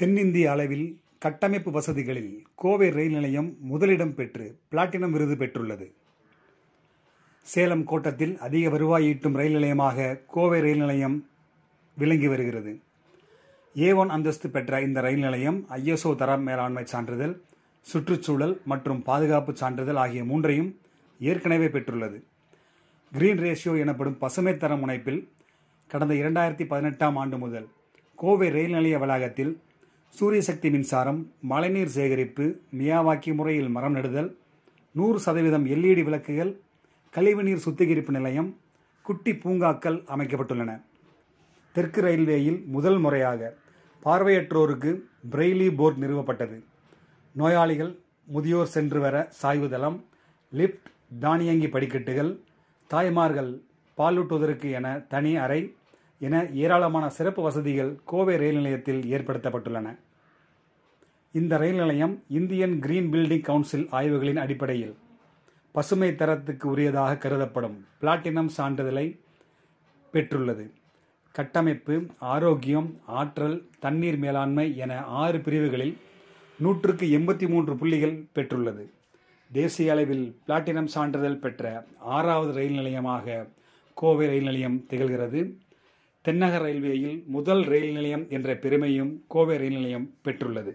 தென்னிந்திய அளவில் கட்டமைப்பு வசதிகளில் கோவை ரயில் நிலையம் முதலிடம் பெற்று பிளாட்டினம் விருது பெற்றுள்ளது சேலம் கோட்டத்தில் அதிக வருவாய் ஈட்டும் ரயில் நிலையமாக கோவை ரயில் நிலையம் விளங்கி வருகிறது ஏ ஒன் அந்தஸ்து பெற்ற இந்த ரயில் நிலையம் ஐஎஸ்ஓ தரம் மேலாண்மை சான்றிதழ் சுற்றுச்சூழல் மற்றும் பாதுகாப்பு சான்றிதழ் ஆகிய மூன்றையும் ஏற்கனவே பெற்றுள்ளது கிரீன் ரேஷியோ எனப்படும் பசுமை தர முனைப்பில் கடந்த இரண்டாயிரத்தி பதினெட்டாம் ஆண்டு முதல் கோவை ரயில் நிலைய வளாகத்தில் சூரிய சக்தி மின்சாரம் மழைநீர் சேகரிப்பு மியாவாக்கி முறையில் மரம் நடுதல் நூறு சதவீதம் எல்இடி விளக்குகள் கழிவுநீர் சுத்திகரிப்பு நிலையம் குட்டி பூங்காக்கள் அமைக்கப்பட்டுள்ளன தெற்கு ரயில்வேயில் முதல் முறையாக பார்வையற்றோருக்கு பிரெய்லி போர்ட் நிறுவப்பட்டது நோயாளிகள் முதியோர் சென்று வர சாய்வுதளம் லிஃப்ட் தானியங்கி படிக்கட்டுகள் தாய்மார்கள் பாலூட்டுவதற்கு என தனி அறை என ஏராளமான சிறப்பு வசதிகள் கோவை ரயில் நிலையத்தில் ஏற்படுத்தப்பட்டுள்ளன இந்த ரயில் நிலையம் இந்தியன் கிரீன் பில்டிங் கவுன்சில் ஆய்வுகளின் அடிப்படையில் பசுமை தரத்துக்கு உரியதாக கருதப்படும் பிளாட்டினம் சான்றிதழை பெற்றுள்ளது கட்டமைப்பு ஆரோக்கியம் ஆற்றல் தண்ணீர் மேலாண்மை என ஆறு பிரிவுகளில் நூற்றுக்கு எண்பத்தி மூன்று புள்ளிகள் பெற்றுள்ளது தேசிய அளவில் பிளாட்டினம் சான்றிதழ் பெற்ற ஆறாவது ரயில் நிலையமாக கோவை ரயில் நிலையம் திகழ்கிறது தென்னக ரயில்வேயில் முதல் ரயில் நிலையம் என்ற பெருமையும் கோவை ரயில் நிலையம் பெற்றுள்ளது